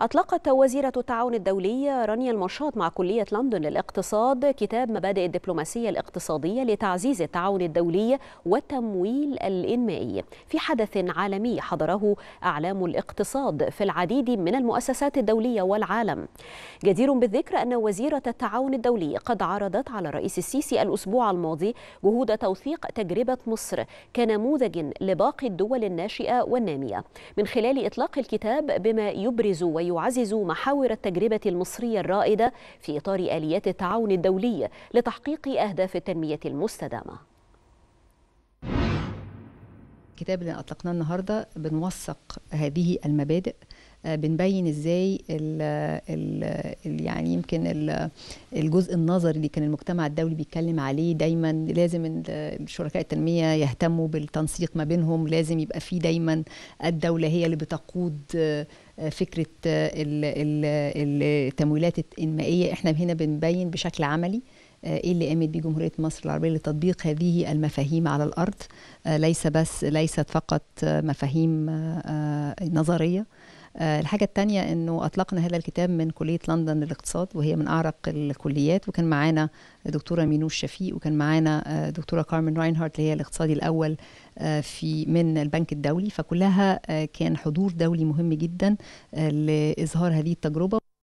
أطلقت وزيرة التعاون الدولي رانيا المشاط مع كلية لندن للاقتصاد كتاب مبادئ الدبلوماسية الاقتصادية لتعزيز التعاون الدولي والتمويل الإنمائي في حدث عالمي حضره أعلام الاقتصاد في العديد من المؤسسات الدولية والعالم جدير بالذكر أن وزيرة التعاون الدولي قد عرضت على الرئيس السيسي الأسبوع الماضي جهود توثيق تجربة مصر كنموذج لباقي الدول الناشئة والنامية من خلال إطلاق الكتاب بما يبرز وي ويعزز محاور التجربة المصرية الرائدة في إطار آليات التعاون الدولي لتحقيق أهداف التنمية المستدامة الكتاب اللي اطلقناه النهارده بنوثق هذه المبادئ آه، بنبين ازاي ال ال يعني يمكن الجزء النظري اللي كان المجتمع الدولي بيتكلم عليه دايما لازم الشركاء التنميه يهتموا بالتنسيق ما بينهم لازم يبقى في دايما الدوله هي اللي بتقود آه، فكره آه، التمويلات الانمائيه احنا هنا بنبين بشكل عملي ايه اللي قامت بيه جمهوريه مصر العربيه لتطبيق هذه المفاهيم على الارض آه، ليس بس ليست فقط آه، مفاهيم آه، نظريه الحاجة الثانية أنه أطلقنا هذا الكتاب من كلية لندن للاقتصاد وهي من أعرق الكليات وكان معانا دكتورة مينو الشفيق وكان معانا دكتورة كارمن راينهارت اللي هي الاقتصادي الأول في من البنك الدولي فكلها كان حضور دولي مهم جدا لإظهار هذه التجربة